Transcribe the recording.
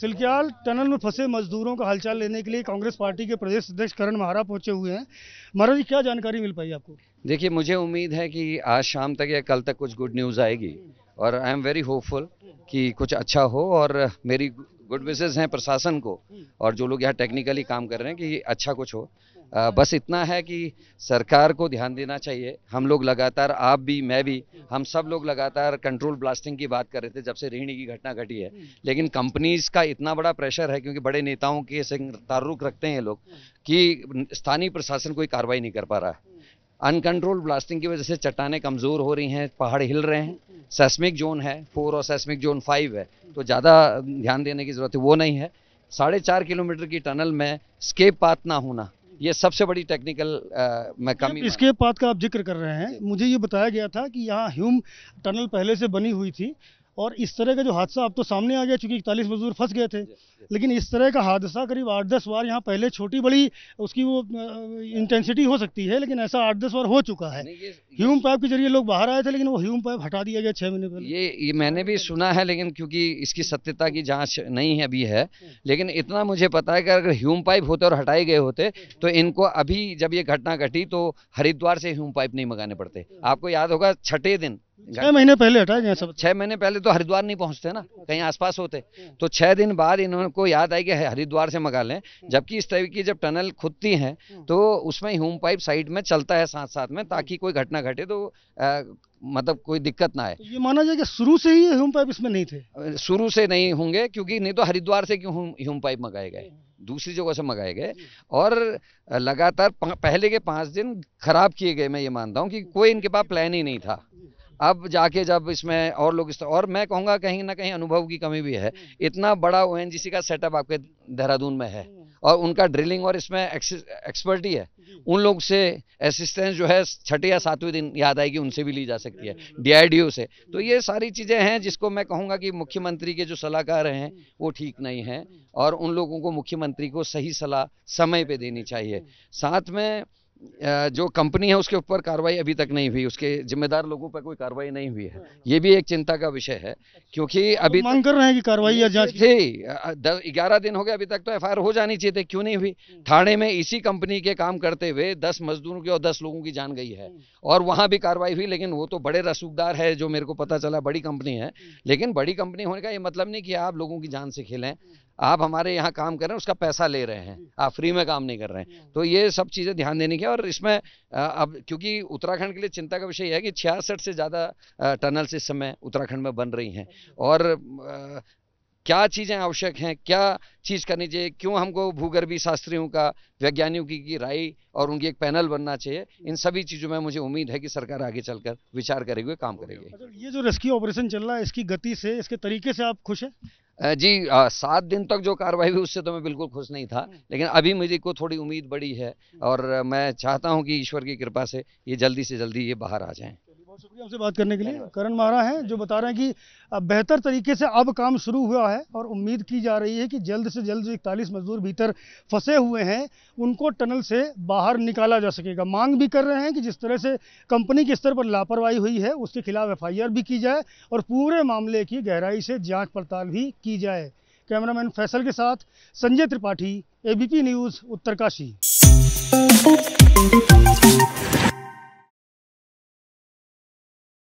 सिलकियाल tunnel में फंसे मजदूरों का हालचाल लेने के लिए कांग्रेस पार्टी के प्रदेश अध्यक्ष करण महारा पहुंचे हुए हैं महाराज जी क्या जानकारी मिल पाई आपको देखिए मुझे उम्मीद है कि आज शाम तक या कल तक कुछ गुड न्यूज़ आएगी और आई एम वेरी होपफुल कि कुछ अच्छा हो और मेरी गुड विशेज हैं प्रशासन को और जो लोग यहाँ टेक्निकली काम कर रहे हैं कि अच्छा कुछ हो बस इतना है कि सरकार को ध्यान देना चाहिए हम लोग लगातार आप भी मैं भी हम सब लोग लगातार कंट्रोल ब्लास्टिंग की बात कर रहे थे जब से रेहणी की घटना घटी है लेकिन कंपनीज का इतना बड़ा प्रेशर है क्योंकि बड़े नेताओं के से तारुक रखते हैं लोग कि स्थानीय प्रशासन कोई कार्रवाई नहीं कर पा रहा है अनकंट्रोल ब्लास्टिंग की वजह से चट्टाने कमज़ोर हो रही हैं पहाड़ हिल रहे हैं सेस्मिक जोन है फोर और सेस्मिक जोन फाइव है तो ज़्यादा ध्यान देने की ज़रूरत है वो नहीं है साढ़े चार किलोमीटर की टनल में स्केप पाथ ना होना ये सबसे बड़ी टेक्निकल मैं कमी इसके पात का आप जिक्र कर रहे हैं मुझे ये बताया गया था कि यहाँ ह्यूम टनल पहले से बनी हुई थी और इस तरह का जो हादसा अब तो सामने आ गया चूंकि इकतालीस मजदूर फंस गए थे लेकिन इस तरह का हादसा करीब आठ दस बार यहाँ पहले छोटी बड़ी उसकी वो इंटेंसिटी हो सकती है लेकिन ऐसा आठ दस बार हो चुका है ह्यूम पाइप के जरिए लोग बाहर आए थे लेकिन वो ह्यूम पाइप हटा दिया गया छः महीने पहले ये ये मैंने भी सुना है लेकिन क्योंकि इसकी सत्यता की जाँच नहीं है अभी है हाँ। लेकिन इतना मुझे पता है कि अगर ह्यूम पाइप होते और हटाए गए होते तो इनको अभी जब ये घटना घटी तो हरिद्वार से ह्यूम पाइप नहीं मंगाने पड़ते हाँ। आपको याद होगा छठे दिन छह महीने पहले हटाए गए सब छह महीने पहले तो हरिद्वार नहीं पहुंचते ना कहीं आसपास होते तो छह दिन बाद इन्होंने याद आई कि हरिद्वार से मंगा लें जबकि इस तरह की जब टनल खुदती हैं तो उसमें ह्यूम पाइप साइड में चलता है साथ साथ में ताकि कोई घटना घटे तो आ, मतलब कोई दिक्कत ना आए तो ये माना जाए कि शुरू से ही ह्यूम पाइप इसमें नहीं थे शुरू से नहीं होंगे क्योंकि नहीं तो हरिद्वार से क्यों ह्यूम पाइप मंगाए गए दूसरी जगह से मंगाए गए और लगातार पहले के पाँच दिन खराब किए गए मैं ये मानता हूँ कि कोई इनके पास प्लान ही नहीं था अब जाके जब इसमें और लोग इस और मैं कहूँगा कहीं ना कहीं अनुभव की कमी भी है हम्म। इतना बड़ा ओ का सेटअप आपके देहरादून में है हम्म। और उनका ड्रिलिंग और इसमें एक्सपर्ट ही है उन लोग से असिस्टेंस जो है छठे या सातवें दिन याद आएगी उनसे भी ली जा सकती है डीआईडीओ हम्म। से तो ये सारी चीज़ें हैं जिसको मैं कहूँगा कि मुख्यमंत्री के जो सलाहकार हैं वो ठीक नहीं हैं और उन लोगों को मुख्यमंत्री को सही सलाह समय पे देनी चाहिए साथ में जो कंपनी है उसके ऊपर कार्रवाई अभी तक नहीं हुई उसके जिम्मेदार लोगों पर कोई कार्रवाई नहीं हुई है हाँ। ये भी एक चिंता का विषय है क्योंकि तो अभी तो मांग कर रहे हैं कि कार्रवाई या जांच थी ग्यारह दिन हो गए अभी तक तो एफआईआर हो जानी चाहिए थी क्यों नहीं हुई हम्म। थाने में इसी कंपनी के काम करते हुए दस मजदूरों की और दस लोगों की जान गई है हम्म। और वहाँ भी कार्रवाई हुई लेकिन वो तो बड़े रसूखदार है जो मेरे को पता चला बड़ी कंपनी है हम्म। लेकिन बड़ी कंपनी होने का ये मतलब नहीं कि आप लोगों की जान से खेलें आप हमारे यहाँ काम कर रहे हैं उसका पैसा ले रहे हैं आप फ्री में काम नहीं कर रहे हैं तो ये सब चीज़ें ध्यान देने की और इसमें अब क्योंकि उत्तराखंड के लिए चिंता का विषय है कि छियासठ से ज़्यादा टनल्स इस समय उत्तराखंड में बन रही हैं और क्या चीज़ें आवश्यक हैं क्या चीज़ करनी चाहिए क्यों हमको भूगर्भी शास्त्रियों का वैज्ञानिकों की, की राय और उनकी एक पैनल बनना चाहिए इन सभी चीज़ों में मुझे उम्मीद है कि सरकार आगे चलकर विचार करेगी काम करेगी अच्छा, ये जो रेस्क्यू ऑपरेशन चल रहा है इसकी गति से इसके तरीके से आप खुश हैं जी सात दिन तक जो कार्रवाई हुई उससे तो मैं बिल्कुल खुश नहीं था हम्म। लेकिन अभी मुझे को थोड़ी उम्मीद बड़ी है हम्म। और मैं चाहता हूँ कि ईश्वर की कृपा से ये जल्दी से जल्दी ये बाहर आ जाएँ बहुत शुक्रिया हमसे बात करने के लिए करण मारा हैं जो बता रहे हैं कि बेहतर तरीके से अब काम शुरू हुआ है और उम्मीद की जा रही है कि जल्द से जल्द जो इकतालीस मजदूर भीतर फंसे हुए हैं उनको टनल से बाहर निकाला जा सकेगा मांग भी कर रहे हैं कि जिस तरह से कंपनी के स्तर पर लापरवाही हुई है उसके खिलाफ एफ भी की जाए और पूरे मामले की गहराई से जाँच पड़ताल भी की जाए कैमरामैन फैसल के साथ संजय त्रिपाठी एबीपी न्यूज़ उत्तरकाशी